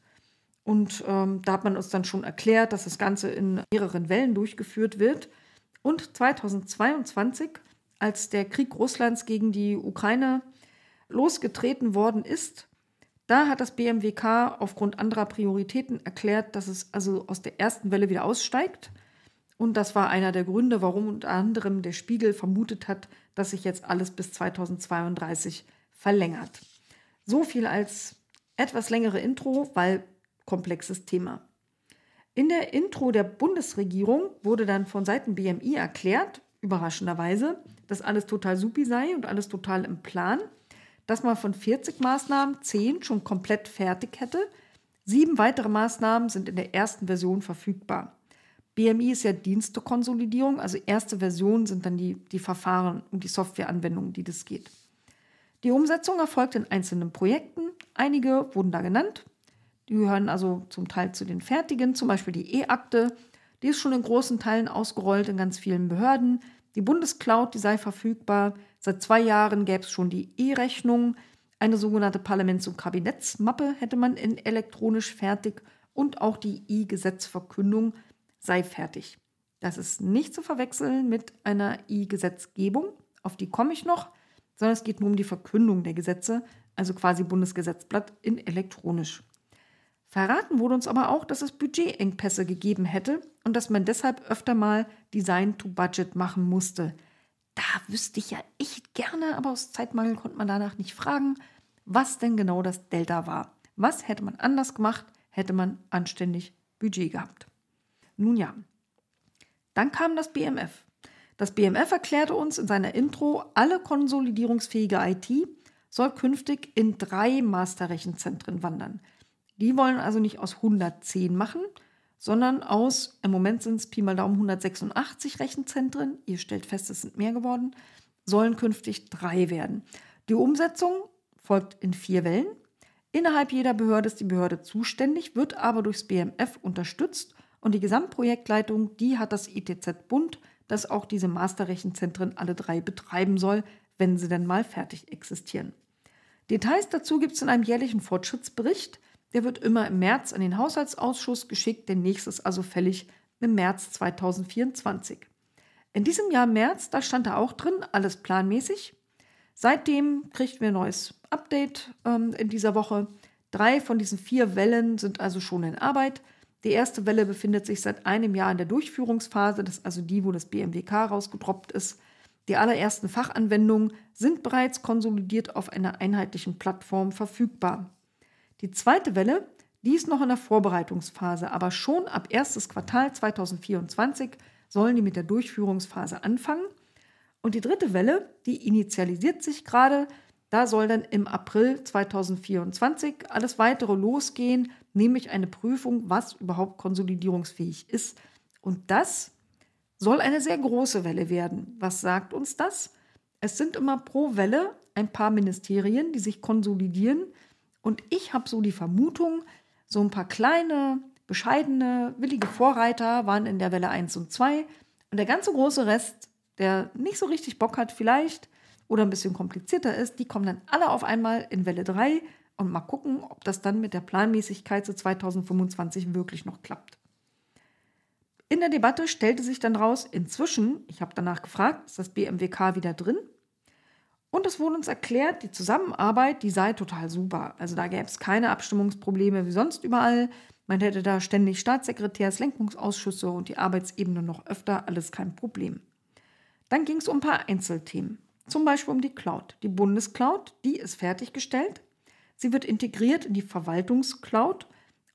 Und ähm, da hat man uns dann schon erklärt, dass das Ganze in mehreren Wellen durchgeführt wird. Und 2022, als der Krieg Russlands gegen die Ukraine losgetreten worden ist, da hat das BMWK aufgrund anderer Prioritäten erklärt, dass es also aus der ersten Welle wieder aussteigt – und das war einer der Gründe, warum unter anderem der Spiegel vermutet hat, dass sich jetzt alles bis 2032 verlängert. So viel als etwas längere Intro, weil komplexes Thema. In der Intro der Bundesregierung wurde dann von Seiten BMI erklärt, überraschenderweise, dass alles total supi sei und alles total im Plan, dass man von 40 Maßnahmen 10 schon komplett fertig hätte. Sieben weitere Maßnahmen sind in der ersten Version verfügbar. BMI ist ja Dienstekonsolidierung, also erste Versionen sind dann die, die Verfahren und die Softwareanwendungen, die das geht. Die Umsetzung erfolgt in einzelnen Projekten. Einige wurden da genannt. Die gehören also zum Teil zu den fertigen, zum Beispiel die E-Akte. Die ist schon in großen Teilen ausgerollt in ganz vielen Behörden. Die Bundescloud, die sei verfügbar. Seit zwei Jahren gäbe es schon die E-Rechnung. Eine sogenannte Parlaments- und Kabinettsmappe hätte man in elektronisch fertig und auch die E-Gesetzverkündung sei fertig. Das ist nicht zu verwechseln mit einer I-Gesetzgebung, auf die komme ich noch, sondern es geht nur um die Verkündung der Gesetze, also quasi Bundesgesetzblatt in elektronisch. Verraten wurde uns aber auch, dass es Budgetengpässe gegeben hätte und dass man deshalb öfter mal Design to Budget machen musste. Da wüsste ich ja echt gerne, aber aus Zeitmangel konnte man danach nicht fragen, was denn genau das Delta war. Was hätte man anders gemacht, hätte man anständig Budget gehabt. Nun ja. Dann kam das BMF. Das BMF erklärte uns in seiner Intro, alle konsolidierungsfähige IT soll künftig in drei Masterrechenzentren wandern. Die wollen also nicht aus 110 machen, sondern aus, im Moment sind es Pi mal Daumen 186 Rechenzentren, ihr stellt fest, es sind mehr geworden, sollen künftig drei werden. Die Umsetzung folgt in vier Wellen. Innerhalb jeder Behörde ist die Behörde zuständig, wird aber durchs BMF unterstützt und die Gesamtprojektleitung, die hat das ITZ Bund, das auch diese Masterrechenzentren alle drei betreiben soll, wenn sie denn mal fertig existieren. Details dazu gibt es in einem jährlichen Fortschrittsbericht. Der wird immer im März an den Haushaltsausschuss geschickt, der nächste ist also fällig im März 2024. In diesem Jahr März, da stand da auch drin, alles planmäßig. Seitdem kriegt wir ein neues Update ähm, in dieser Woche. Drei von diesen vier Wellen sind also schon in Arbeit. Die erste Welle befindet sich seit einem Jahr in der Durchführungsphase, das ist also die, wo das BMWK rausgedroppt ist. Die allerersten Fachanwendungen sind bereits konsolidiert auf einer einheitlichen Plattform verfügbar. Die zweite Welle, die ist noch in der Vorbereitungsphase, aber schon ab erstes Quartal 2024 sollen die mit der Durchführungsphase anfangen. Und die dritte Welle, die initialisiert sich gerade. Da soll dann im April 2024 alles weitere losgehen nämlich eine Prüfung, was überhaupt konsolidierungsfähig ist. Und das soll eine sehr große Welle werden. Was sagt uns das? Es sind immer pro Welle ein paar Ministerien, die sich konsolidieren. Und ich habe so die Vermutung, so ein paar kleine, bescheidene, willige Vorreiter waren in der Welle 1 und 2. Und der ganze große Rest, der nicht so richtig Bock hat vielleicht oder ein bisschen komplizierter ist, die kommen dann alle auf einmal in Welle 3 und mal gucken, ob das dann mit der Planmäßigkeit zu 2025 wirklich noch klappt. In der Debatte stellte sich dann raus, inzwischen, ich habe danach gefragt, ist das BMWK wieder drin? Und es wurde uns erklärt, die Zusammenarbeit, die sei total super. Also da gäbe es keine Abstimmungsprobleme wie sonst überall. Man hätte da ständig Staatssekretärs, Lenkungsausschüsse und die Arbeitsebene noch öfter, alles kein Problem. Dann ging es um ein paar Einzelthemen. Zum Beispiel um die Cloud. Die Bundescloud, die ist fertiggestellt. Sie wird integriert in die Verwaltungscloud.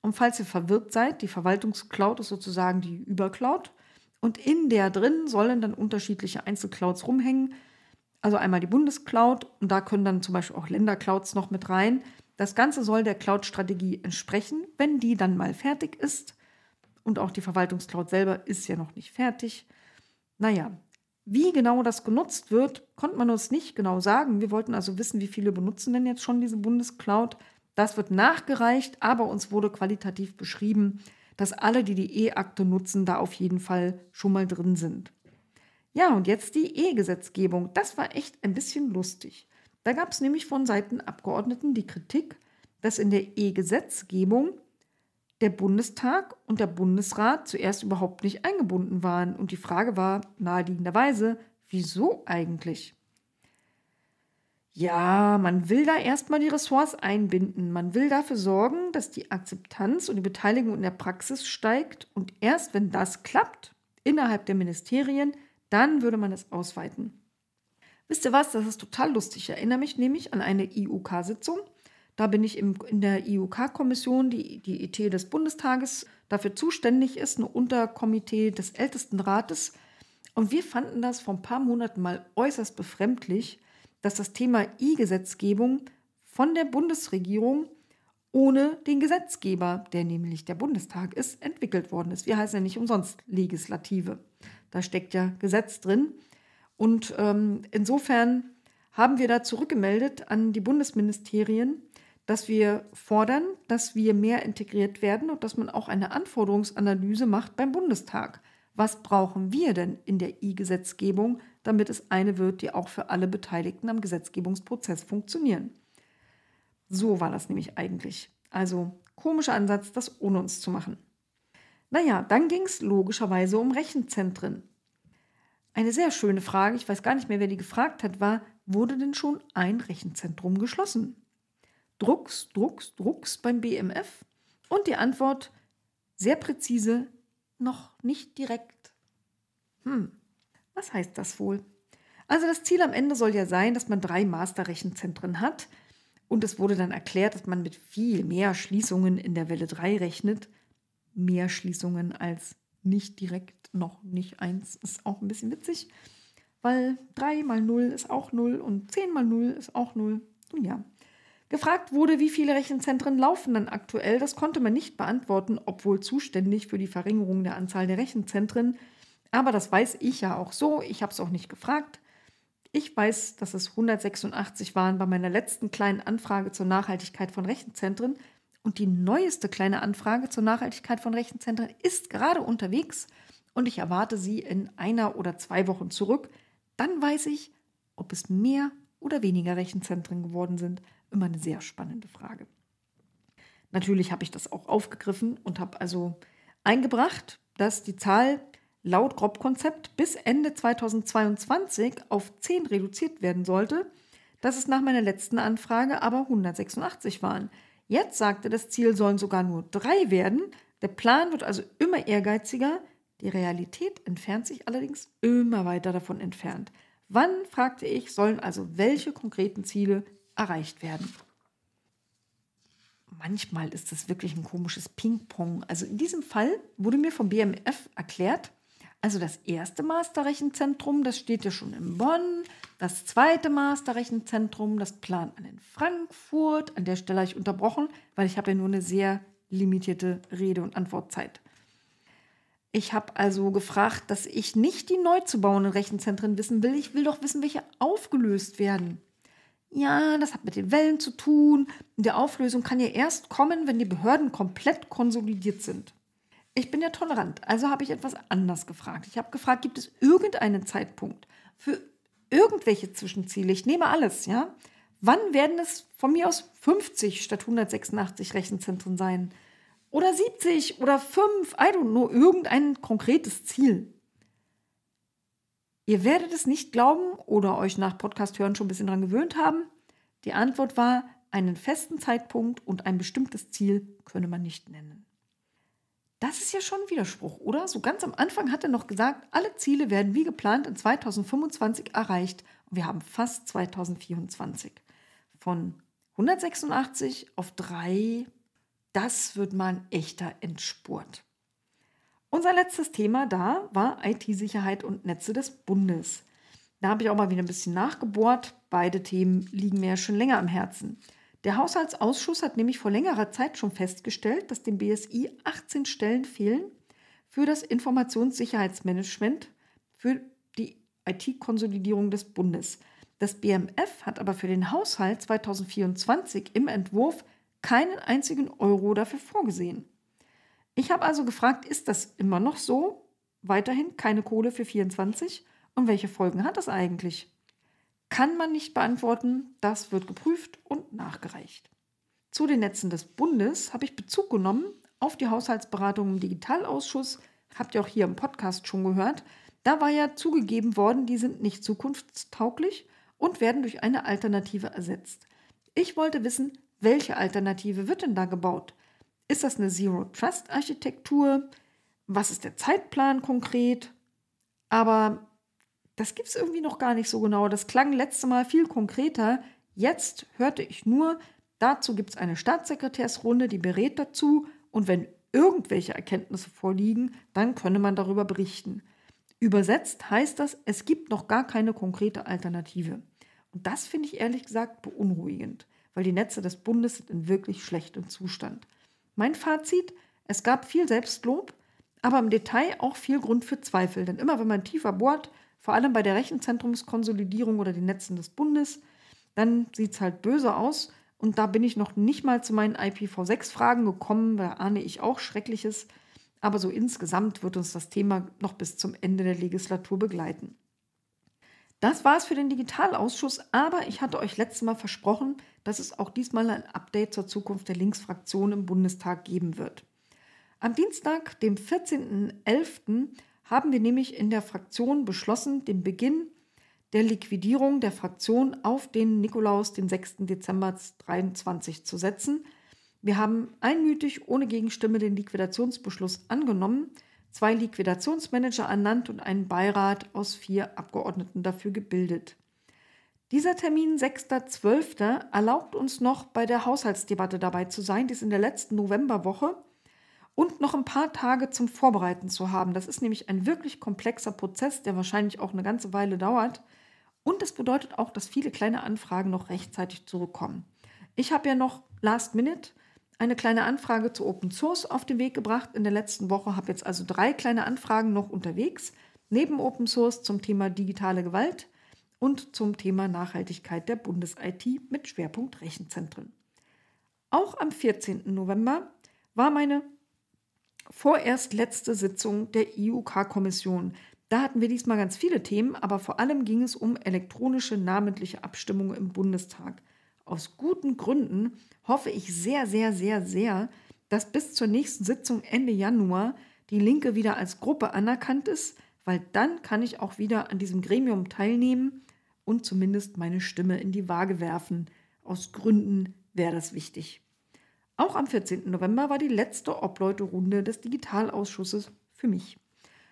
Und falls ihr verwirrt seid, die Verwaltungscloud ist sozusagen die Übercloud. Und in der drin sollen dann unterschiedliche Einzelclouds rumhängen. Also einmal die Bundescloud und da können dann zum Beispiel auch Länderclouds noch mit rein. Das Ganze soll der Cloud-Strategie entsprechen, wenn die dann mal fertig ist. Und auch die Verwaltungscloud selber ist ja noch nicht fertig. Naja, wie genau das genutzt wird, konnte man uns nicht genau sagen. Wir wollten also wissen, wie viele benutzen denn jetzt schon diese Bundescloud. Das wird nachgereicht, aber uns wurde qualitativ beschrieben, dass alle, die die E-Akte nutzen, da auf jeden Fall schon mal drin sind. Ja, und jetzt die E-Gesetzgebung. Das war echt ein bisschen lustig. Da gab es nämlich von Seiten Abgeordneten die Kritik, dass in der E-Gesetzgebung der Bundestag und der Bundesrat zuerst überhaupt nicht eingebunden waren. Und die Frage war naheliegenderweise, wieso eigentlich? Ja, man will da erstmal die Ressorts einbinden. Man will dafür sorgen, dass die Akzeptanz und die Beteiligung in der Praxis steigt. Und erst wenn das klappt, innerhalb der Ministerien, dann würde man es ausweiten. Wisst ihr was, das ist total lustig. Ich erinnere mich nämlich an eine IUK-Sitzung da bin ich im, in der IUK-Kommission, die die IT e des Bundestages dafür zuständig ist, ein Unterkomitee des Ältestenrates. Und wir fanden das vor ein paar Monaten mal äußerst befremdlich, dass das Thema E-Gesetzgebung von der Bundesregierung ohne den Gesetzgeber, der nämlich der Bundestag ist, entwickelt worden ist. Wir heißen ja nicht umsonst Legislative. Da steckt ja Gesetz drin. Und ähm, insofern haben wir da zurückgemeldet an die Bundesministerien, dass wir fordern, dass wir mehr integriert werden und dass man auch eine Anforderungsanalyse macht beim Bundestag. Was brauchen wir denn in der E-Gesetzgebung, damit es eine wird, die auch für alle Beteiligten am Gesetzgebungsprozess funktionieren? So war das nämlich eigentlich. Also komischer Ansatz, das ohne uns zu machen. Naja, dann ging es logischerweise um Rechenzentren. Eine sehr schöne Frage, ich weiß gar nicht mehr, wer die gefragt hat, war, wurde denn schon ein Rechenzentrum geschlossen? Drucks, Drucks, Drucks beim BMF? Und die Antwort sehr präzise, noch nicht direkt. Hm, was heißt das wohl? Also das Ziel am Ende soll ja sein, dass man drei Masterrechenzentren hat. Und es wurde dann erklärt, dass man mit viel mehr Schließungen in der Welle 3 rechnet. Mehr Schließungen als nicht direkt, noch nicht eins. Ist auch ein bisschen witzig, weil 3 mal 0 ist auch 0 und 10 mal 0 ist auch 0. Nun ja. Gefragt wurde, wie viele Rechenzentren laufen dann aktuell, das konnte man nicht beantworten, obwohl zuständig für die Verringerung der Anzahl der Rechenzentren. Aber das weiß ich ja auch so, ich habe es auch nicht gefragt. Ich weiß, dass es 186 waren bei meiner letzten kleinen Anfrage zur Nachhaltigkeit von Rechenzentren und die neueste kleine Anfrage zur Nachhaltigkeit von Rechenzentren ist gerade unterwegs und ich erwarte sie in einer oder zwei Wochen zurück. Dann weiß ich, ob es mehr oder weniger Rechenzentren geworden sind. Immer eine sehr spannende Frage. Natürlich habe ich das auch aufgegriffen und habe also eingebracht, dass die Zahl laut Grob-Konzept bis Ende 2022 auf 10 reduziert werden sollte, dass es nach meiner letzten Anfrage aber 186 waren. Jetzt sagte das Ziel sollen sogar nur drei werden. Der Plan wird also immer ehrgeiziger. Die Realität entfernt sich allerdings immer weiter davon entfernt. Wann, fragte ich, sollen also welche konkreten Ziele erreicht werden. Manchmal ist das wirklich ein komisches Ping-Pong. Also in diesem Fall wurde mir vom BMF erklärt, also das erste Masterrechenzentrum, das steht ja schon in Bonn. Das zweite Masterrechenzentrum, das plant man in Frankfurt. An der Stelle habe ich unterbrochen, weil ich habe ja nur eine sehr limitierte Rede- und Antwortzeit. Ich habe also gefragt, dass ich nicht die neu zu bauenden Rechenzentren wissen will. Ich will doch wissen, welche aufgelöst werden. Ja, das hat mit den Wellen zu tun. Die Auflösung kann ja erst kommen, wenn die Behörden komplett konsolidiert sind. Ich bin ja tolerant, also habe ich etwas anders gefragt. Ich habe gefragt, gibt es irgendeinen Zeitpunkt für irgendwelche Zwischenziele? Ich nehme alles, ja? Wann werden es von mir aus 50 statt 186 Rechenzentren sein? Oder 70 oder 5, I don't know, irgendein konkretes Ziel. Ihr werdet es nicht glauben oder euch nach Podcast hören schon ein bisschen dran gewöhnt haben. Die Antwort war, einen festen Zeitpunkt und ein bestimmtes Ziel könne man nicht nennen. Das ist ja schon ein Widerspruch, oder? So ganz am Anfang hat er noch gesagt, alle Ziele werden wie geplant in 2025 erreicht und wir haben fast 2024. Von 186 auf 3, das wird mal ein echter Endspurt. Unser letztes Thema da war IT-Sicherheit und Netze des Bundes. Da habe ich auch mal wieder ein bisschen nachgebohrt. Beide Themen liegen mir ja schon länger am Herzen. Der Haushaltsausschuss hat nämlich vor längerer Zeit schon festgestellt, dass dem BSI 18 Stellen fehlen für das Informationssicherheitsmanagement für die IT-Konsolidierung des Bundes. Das BMF hat aber für den Haushalt 2024 im Entwurf keinen einzigen Euro dafür vorgesehen. Ich habe also gefragt, ist das immer noch so? Weiterhin keine Kohle für 24? Und welche Folgen hat das eigentlich? Kann man nicht beantworten, das wird geprüft und nachgereicht. Zu den Netzen des Bundes habe ich Bezug genommen auf die Haushaltsberatung im Digitalausschuss, habt ihr auch hier im Podcast schon gehört. Da war ja zugegeben worden, die sind nicht zukunftstauglich und werden durch eine Alternative ersetzt. Ich wollte wissen, welche Alternative wird denn da gebaut? Ist das eine Zero-Trust-Architektur? Was ist der Zeitplan konkret? Aber das gibt es irgendwie noch gar nicht so genau. Das klang letzte Mal viel konkreter. Jetzt hörte ich nur, dazu gibt es eine Staatssekretärsrunde, die berät dazu. Und wenn irgendwelche Erkenntnisse vorliegen, dann könne man darüber berichten. Übersetzt heißt das, es gibt noch gar keine konkrete Alternative. Und das finde ich ehrlich gesagt beunruhigend, weil die Netze des Bundes sind in wirklich schlechtem Zustand. Mein Fazit, es gab viel Selbstlob, aber im Detail auch viel Grund für Zweifel. Denn immer wenn man tiefer bohrt, vor allem bei der Rechenzentrumskonsolidierung oder den Netzen des Bundes, dann sieht es halt böse aus. Und da bin ich noch nicht mal zu meinen IPv6-Fragen gekommen, da ahne ich auch Schreckliches. Aber so insgesamt wird uns das Thema noch bis zum Ende der Legislatur begleiten. Das war es für den Digitalausschuss, aber ich hatte euch letztes Mal versprochen, dass es auch diesmal ein Update zur Zukunft der Linksfraktion im Bundestag geben wird. Am Dienstag, dem 14.11., haben wir nämlich in der Fraktion beschlossen, den Beginn der Liquidierung der Fraktion auf den Nikolaus, den 6. Dezember 2023 zu setzen. Wir haben einmütig ohne Gegenstimme den Liquidationsbeschluss angenommen zwei Liquidationsmanager ernannt und einen Beirat aus vier Abgeordneten dafür gebildet. Dieser Termin 6.12. erlaubt uns noch bei der Haushaltsdebatte dabei zu sein, die ist in der letzten Novemberwoche, und noch ein paar Tage zum Vorbereiten zu haben. Das ist nämlich ein wirklich komplexer Prozess, der wahrscheinlich auch eine ganze Weile dauert. Und es bedeutet auch, dass viele kleine Anfragen noch rechtzeitig zurückkommen. Ich habe ja noch Last Minute eine kleine Anfrage zu Open Source auf den Weg gebracht. In der letzten Woche habe jetzt also drei kleine Anfragen noch unterwegs, neben Open Source zum Thema digitale Gewalt und zum Thema Nachhaltigkeit der Bundes-IT mit Schwerpunkt Rechenzentren. Auch am 14. November war meine vorerst letzte Sitzung der IUK-Kommission. Da hatten wir diesmal ganz viele Themen, aber vor allem ging es um elektronische namentliche Abstimmung im Bundestag aus guten Gründen hoffe ich sehr, sehr, sehr, sehr, dass bis zur nächsten Sitzung Ende Januar die Linke wieder als Gruppe anerkannt ist, weil dann kann ich auch wieder an diesem Gremium teilnehmen und zumindest meine Stimme in die Waage werfen. Aus Gründen wäre das wichtig. Auch am 14. November war die letzte Obleuterunde des Digitalausschusses für mich.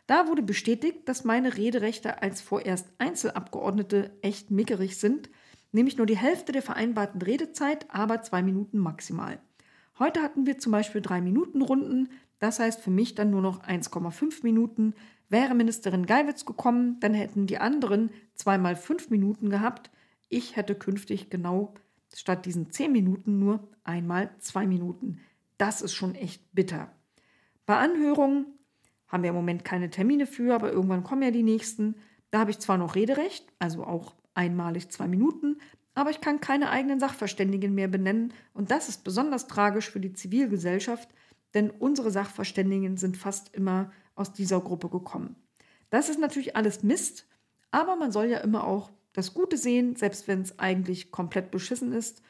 Da wurde bestätigt, dass meine Rederechte als vorerst Einzelabgeordnete echt mickerig sind nämlich nur die Hälfte der vereinbarten Redezeit, aber zwei Minuten maximal. Heute hatten wir zum Beispiel drei Minuten Runden, das heißt für mich dann nur noch 1,5 Minuten. Wäre Ministerin Geiwitz gekommen, dann hätten die anderen zweimal fünf Minuten gehabt. Ich hätte künftig genau statt diesen zehn Minuten nur einmal zwei Minuten. Das ist schon echt bitter. Bei Anhörungen haben wir im Moment keine Termine für, aber irgendwann kommen ja die nächsten. Da habe ich zwar noch Rederecht, also auch einmalig zwei Minuten, aber ich kann keine eigenen Sachverständigen mehr benennen und das ist besonders tragisch für die Zivilgesellschaft, denn unsere Sachverständigen sind fast immer aus dieser Gruppe gekommen. Das ist natürlich alles Mist, aber man soll ja immer auch das Gute sehen, selbst wenn es eigentlich komplett beschissen ist.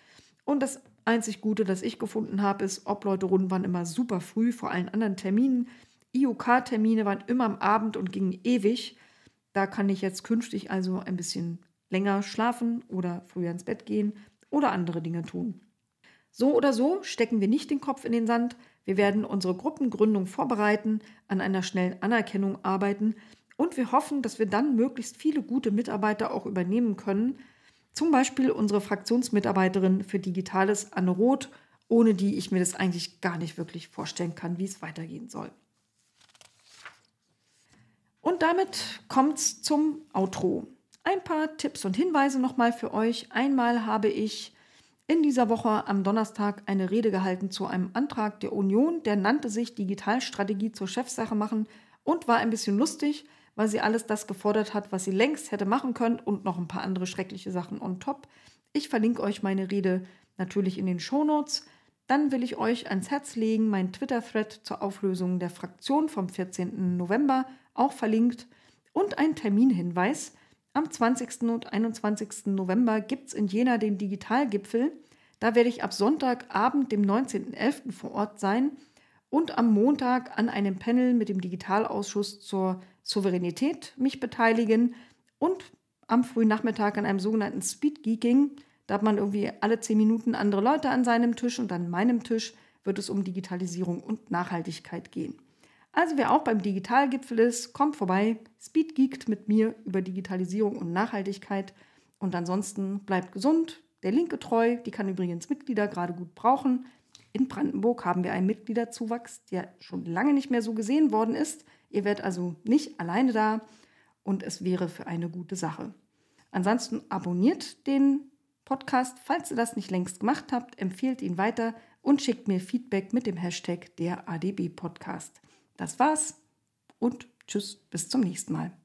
Und das einzig Gute, das ich gefunden habe, ist, Obleute-Runden waren immer super früh vor allen anderen Terminen. IOK-Termine waren immer am Abend und gingen ewig. Da kann ich jetzt künftig also ein bisschen länger schlafen oder früher ins Bett gehen oder andere Dinge tun. So oder so stecken wir nicht den Kopf in den Sand, wir werden unsere Gruppengründung vorbereiten, an einer schnellen Anerkennung arbeiten und wir hoffen, dass wir dann möglichst viele gute Mitarbeiter auch übernehmen können, zum Beispiel unsere Fraktionsmitarbeiterin für Digitales Anne Roth, ohne die ich mir das eigentlich gar nicht wirklich vorstellen kann, wie es weitergehen soll. Und damit kommt's zum Outro ein paar Tipps und Hinweise nochmal für euch. Einmal habe ich in dieser Woche am Donnerstag eine Rede gehalten zu einem Antrag der Union, der nannte sich Digitalstrategie zur Chefsache machen und war ein bisschen lustig, weil sie alles das gefordert hat, was sie längst hätte machen können und noch ein paar andere schreckliche Sachen on top. Ich verlinke euch meine Rede natürlich in den Shownotes. Dann will ich euch ans Herz legen, mein Twitter-Thread zur Auflösung der Fraktion vom 14. November, auch verlinkt, und ein Terminhinweis – am 20. und 21. November gibt es in Jena den Digitalgipfel. Da werde ich ab Sonntagabend, dem 19.11. vor Ort sein und am Montag an einem Panel mit dem Digitalausschuss zur Souveränität mich beteiligen und am frühen Nachmittag an einem sogenannten Speedgeeking. Da hat man irgendwie alle zehn Minuten andere Leute an seinem Tisch und an meinem Tisch wird es um Digitalisierung und Nachhaltigkeit gehen. Also wer auch beim Digitalgipfel ist, kommt vorbei, speedgeekt mit mir über Digitalisierung und Nachhaltigkeit. Und ansonsten bleibt gesund, der Linke treu, die kann übrigens Mitglieder gerade gut brauchen. In Brandenburg haben wir einen Mitgliederzuwachs, der schon lange nicht mehr so gesehen worden ist. Ihr werdet also nicht alleine da und es wäre für eine gute Sache. Ansonsten abonniert den Podcast, falls ihr das nicht längst gemacht habt, empfehlt ihn weiter und schickt mir Feedback mit dem Hashtag der ADB Podcast. Das war's und tschüss, bis zum nächsten Mal.